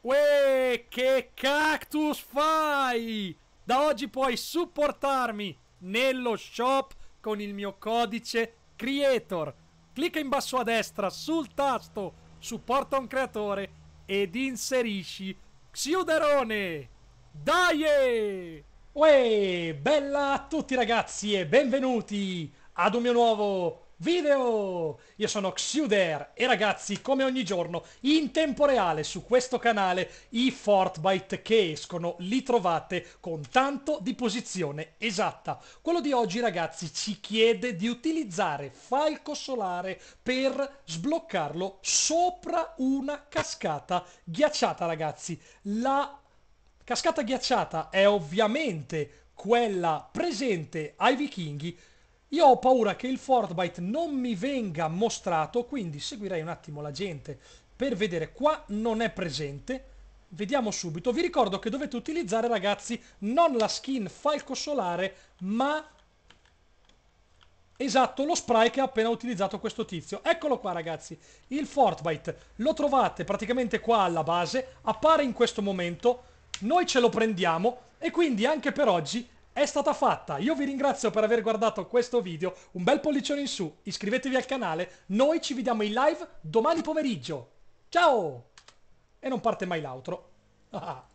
Uè, che cactus fai? Da oggi puoi supportarmi nello shop con il mio codice creator. Clicca in basso a destra sul tasto supporta un creatore ed inserisci Xiuderone. Dai! Eh! Uè, bella a tutti ragazzi e benvenuti ad un mio nuovo video! Io sono Xuder e ragazzi, come ogni giorno, in tempo reale su questo canale i Fortnite che escono li trovate con tanto di posizione esatta. Quello di oggi ragazzi ci chiede di utilizzare Falco Solare per sbloccarlo sopra una cascata ghiacciata ragazzi. La cascata ghiacciata è ovviamente quella presente ai vichinghi io ho paura che il Fortnite non mi venga mostrato, quindi seguirei un attimo la gente per vedere. Qua non è presente. Vediamo subito. Vi ricordo che dovete utilizzare, ragazzi, non la skin Falco Solare, ma... Esatto, lo spray che ha appena utilizzato questo tizio. Eccolo qua, ragazzi. Il Fortnite. Lo trovate praticamente qua alla base. Appare in questo momento. Noi ce lo prendiamo. E quindi anche per oggi è stata fatta. Io vi ringrazio per aver guardato questo video, un bel pollicione in su, iscrivetevi al canale, noi ci vediamo in live domani pomeriggio. Ciao! E non parte mai l'altro.